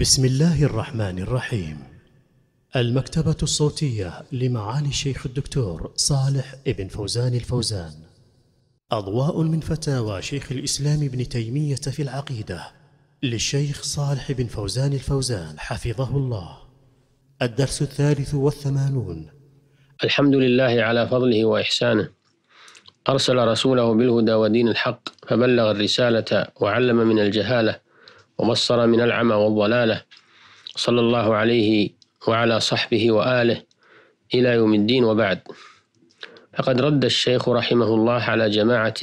بسم الله الرحمن الرحيم المكتبة الصوتية لمعالي الشيخ الدكتور صالح ابن فوزان الفوزان أضواء من فتاوى شيخ الإسلام ابن تيمية في العقيدة للشيخ صالح بن فوزان الفوزان حفظه الله الدرس الثالث والثمانون الحمد لله على فضله وإحسانه أرسل رسوله بالهدى ودين الحق فبلغ الرسالة وعلم من الجهالة وبصر من العمى والضلالة صلى الله عليه وعلى صحبه وآله إلى يوم الدين وبعد فقد رد الشيخ رحمه الله على جماعة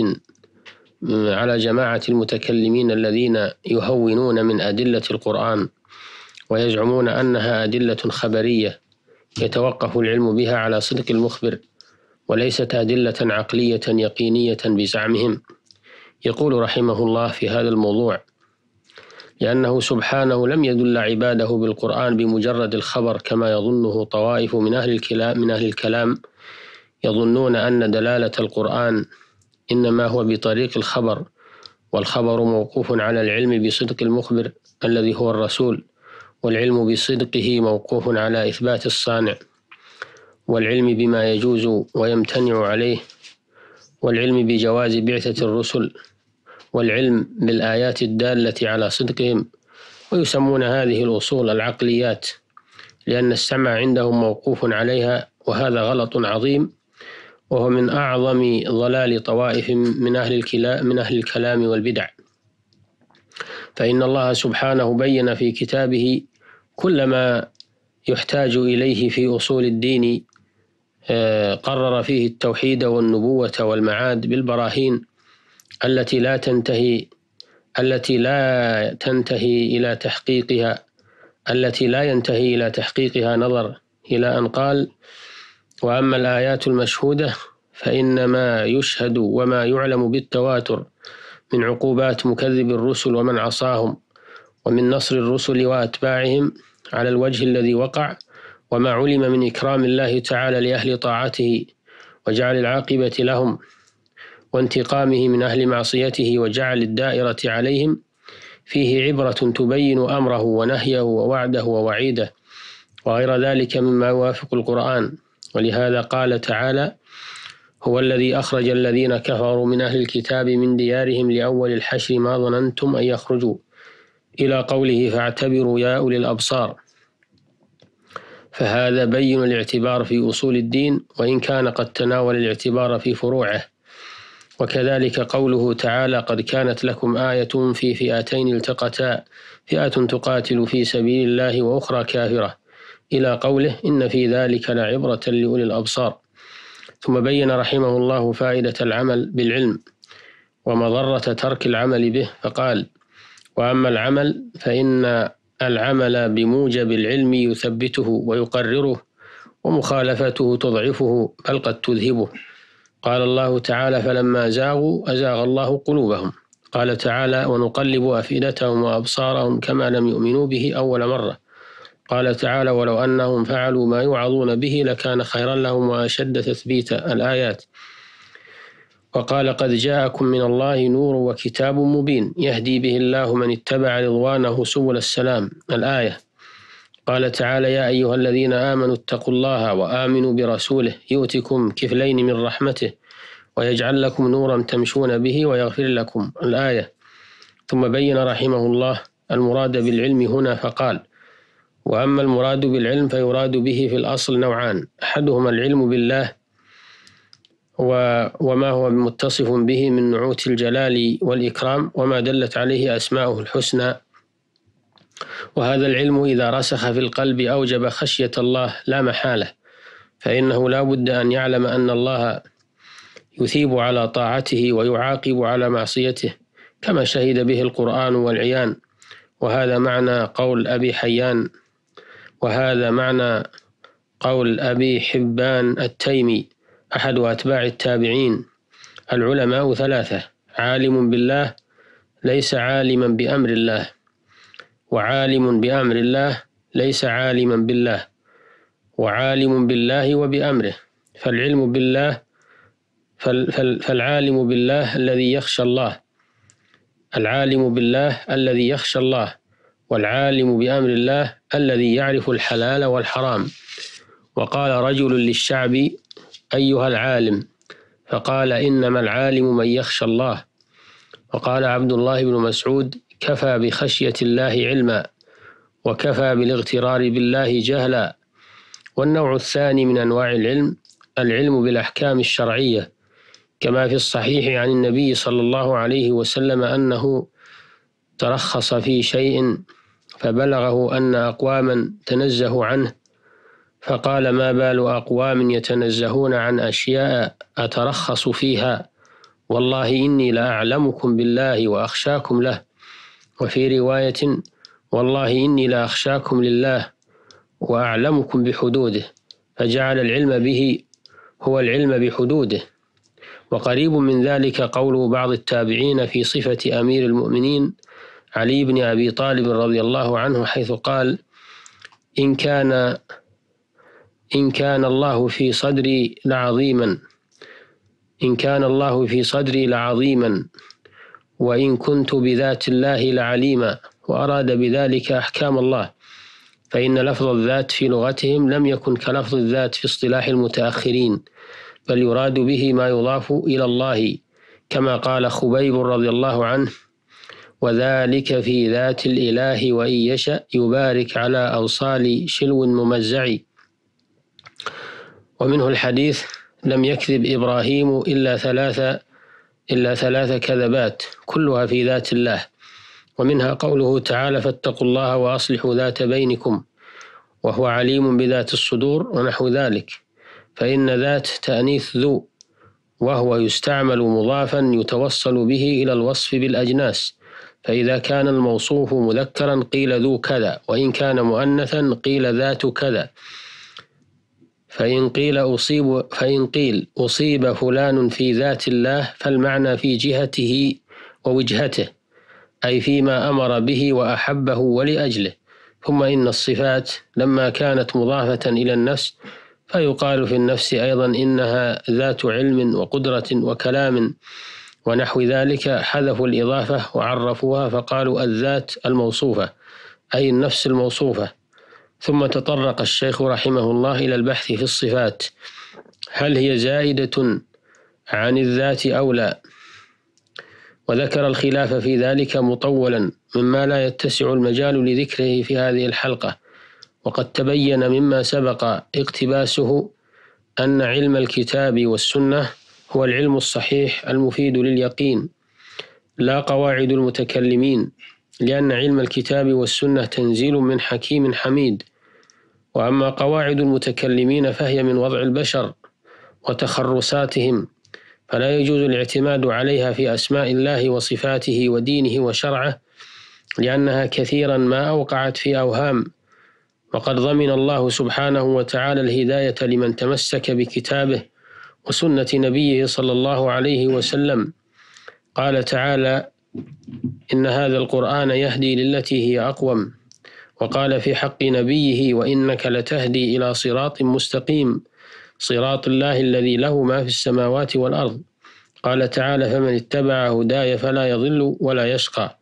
على جماعة المتكلمين الذين يهونون من أدلة القرآن ويزعمون أنها أدلة خبرية يتوقف العلم بها على صدق المخبر وليست أدلة عقلية يقينية بزعمهم يقول رحمه الله في هذا الموضوع لأنه سبحانه لم يدل عباده بالقرآن بمجرد الخبر كما يظنه طوائف من أهل الكلام من أهل الكلام يظنون أن دلالة القرآن إنما هو بطريق الخبر والخبر موقوف على العلم بصدق المخبر الذي هو الرسول والعلم بصدقه موقوف على إثبات الصانع والعلم بما يجوز ويمتنع عليه والعلم بجواز بعثة الرسل والعلم بالآيات الدالة على صدقهم ويسمون هذه الأصول العقليات لأن السمع عندهم موقوف عليها وهذا غلط عظيم وهو من أعظم ضلال طوائف من أهل, من أهل الكلام والبدع فإن الله سبحانه بين في كتابه كل ما يحتاج إليه في أصول الدين آه، قرر فيه التوحيد والنبوة والمعاد بالبراهين التي لا تنتهي التي لا تنتهي إلى تحقيقها التي لا ينتهي إلى تحقيقها نظر إلى أن قال وأما الآيات المشهودة فإنما يشهد وما يعلم بالتواتر من عقوبات مكذب الرسل ومن عصاهم ومن نصر الرسل وأتباعهم على الوجه الذي وقع وما علم من إكرام الله تعالى لأهل طاعته وجعل العاقبة لهم وانتقامه من أهل معصيته وجعل الدائرة عليهم فيه عبرة تبين أمره ونهيه ووعده ووعيده وغير ذلك مما يوافق القرآن ولهذا قال تعالى هو الذي أخرج الذين كفروا من أهل الكتاب من ديارهم لأول الحشر ما ظننتم أن يخرجوا إلى قوله فاعتبروا يا أولي الأبصار فهذا بين الاعتبار في أصول الدين وإن كان قد تناول الاعتبار في فروعه وكذلك قوله تعالى قد كانت لكم آية في فئتين التقتا فئة تقاتل في سبيل الله وأخرى كافرة إلى قوله إن في ذلك لعبرة لأولي الأبصار ثم بين رحمه الله فائدة العمل بالعلم ومضرة ترك العمل به فقال وأما العمل فإن العمل بموجب العلم يثبته ويقرره ومخالفته تضعفه بل قد تذهبه قال الله تعالى فلما زاغوا أزاغ الله قلوبهم قال تعالى ونقلب أفئدتهم وأبصارهم كما لم يؤمنوا به أول مرة قال تعالى ولو أنهم فعلوا ما يوعظون به لكان خيرا لهم وأشد تثبيتا الآيات وقال قد جاءكم من الله نور وكتاب مبين يهدي به الله من اتبع رضوانه سبل السلام الآية قال تعالى يا أيها الذين آمنوا اتقوا الله وآمنوا برسوله يؤتكم كفلين من رحمته ويجعل لكم نورا تمشون به ويغفر لكم الآية ثم بين رحمه الله المراد بالعلم هنا فقال وأما المراد بالعلم فيراد به في الأصل نوعان أحدهما العلم بالله وما هو متصف به من نعوت الجلال والإكرام وما دلت عليه أسماؤه الحسنى وهذا العلم إذا رسخ في القلب أوجب خشية الله لا محالة فإنه لا بد أن يعلم أن الله يثيب على طاعته ويعاقب على معصيته كما شهد به القرآن والعيان وهذا معنى قول أبي حيان وهذا معنى قول أبي حبان التيمي أحد أتباع التابعين العلماء ثلاثة عالم بالله ليس عالما بأمر الله وعالم بأمر الله ليس عالما بالله وعالم بالله وبأمره فالعلم بالله فالعالم بالله الذي يخشى الله العالم بالله الذي يخشى الله والعالم بأمر الله الذي يعرف الحلال والحرام وقال رجل للشعب أيها العالم فقال إنما العالم من يخشى الله وقال عبد الله بن مسعود كفى بخشية الله علما وكفى بالاغترار بالله جهلا والنوع الثاني من أنواع العلم العلم بالأحكام الشرعية كما في الصحيح عن النبي صلى الله عليه وسلم أنه ترخص في شيء فبلغه أن أقواما تنزهوا عنه فقال ما بال أقوام يتنزهون عن أشياء أترخص فيها والله إني لأعلمكم بالله وأخشاكم له وفي رواية والله إني لأخشاكم لله وأعلمكم بحدوده فجعل العلم به هو العلم بحدوده وقريب من ذلك قول بعض التابعين في صفة أمير المؤمنين علي بن أبي طالب رضي الله عنه حيث قال إن كان إن كان الله في صدري لعظيما إن كان الله في صدري لعظيما وإن كنت بذات الله لعليما وأراد بذلك أحكام الله فإن لفظ الذات في لغتهم لم يكن كلفظ الذات في اصطلاح المتأخرين بل يراد به ما يضاف إلى الله كما قال خبيب رضي الله عنه وذلك في ذات الإله وإن يشأ يبارك على أوصال شلو ممزع ومنه الحديث لم يكذب إبراهيم إلا ثلاثة إلا ثلاث كذبات كلها في ذات الله ومنها قوله تعالى فاتقوا الله وأصلحوا ذات بينكم وهو عليم بذات الصدور ونحو ذلك فإن ذات تأنيث ذو وهو يستعمل مضافا يتوصل به إلى الوصف بالأجناس فإذا كان الموصوف مذكرا قيل ذو كذا وإن كان مؤنثا قيل ذات كذا فإن قيل أصيب فإن قيل أصيب فلان في ذات الله فالمعنى في جهته ووجهته أي فيما أمر به وأحبه ولأجله ثم إن الصفات لما كانت مضافة إلى النفس فيقال في النفس أيضا إنها ذات علم وقدرة وكلام ونحو ذلك حذفوا الإضافة وعرفوها فقالوا الذات الموصوفة أي النفس الموصوفة ثم تطرق الشيخ رحمه الله إلى البحث في الصفات هل هي زائدة عن الذات أو لا وذكر الخلاف في ذلك مطولا مما لا يتسع المجال لذكره في هذه الحلقة وقد تبين مما سبق اقتباسه أن علم الكتاب والسنة هو العلم الصحيح المفيد لليقين لا قواعد المتكلمين لأن علم الكتاب والسنة تنزيل من حكيم حميد وأما قواعد المتكلمين فهي من وضع البشر وتخرصاتهم فلا يجوز الاعتماد عليها في أسماء الله وصفاته ودينه وشرعه لأنها كثيرا ما أوقعت في أوهام وقد ضمن الله سبحانه وتعالى الهداية لمن تمسك بكتابه وسنة نبيه صلى الله عليه وسلم قال تعالى إن هذا القرآن يهدي للتي هي أقوم وقال في حق نبيه وإنك لتهدي إلى صراط مستقيم صراط الله الذي له ما في السماوات والأرض قال تعالى فمن اتبع هداي فلا يضل ولا يشقى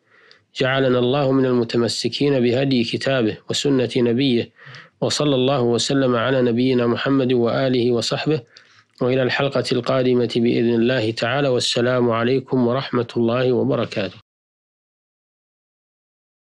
جعلنا الله من المتمسكين بهدي كتابه وسنة نبيه وصلى الله وسلم على نبينا محمد وآله وصحبه وإلى الحلقة القادمة بإذن الله تعالى والسلام عليكم ورحمة الله وبركاته